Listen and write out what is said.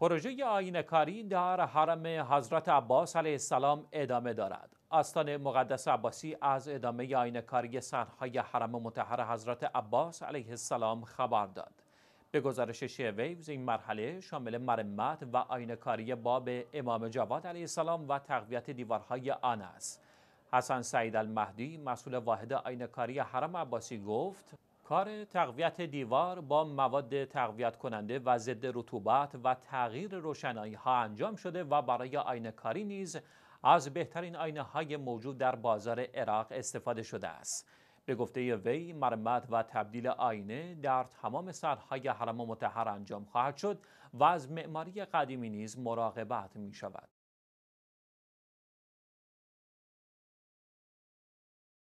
پروژه آینه کاری در حرم حضرت عباس علیه السلام ادامه دارد. آستان مقدس عباسی از ادامه آینه کاری سرهای حرم متحر حضرت عباس علیه السلام خبر داد. به گزارش شیویوز این مرحله شامل مرمت و آینه کاری باب امام جواد علیه السلام و تقویت دیوارهای آن است. حسن سعید المهدی مسئول واحد آینه کاری حرم عباسی گفت کار تقویت دیوار با مواد تقویت کننده و ضد رطوبت و تغییر روشنایی ها انجام شده و برای آینه کاری نیز از بهترین آینه های موجود در بازار عراق استفاده شده است. به گفته وی مرمت و تبدیل آینه در تمام سرهای حرم متحر انجام خواهد شد و از معماری قدیمی نیز مراقبت می شود.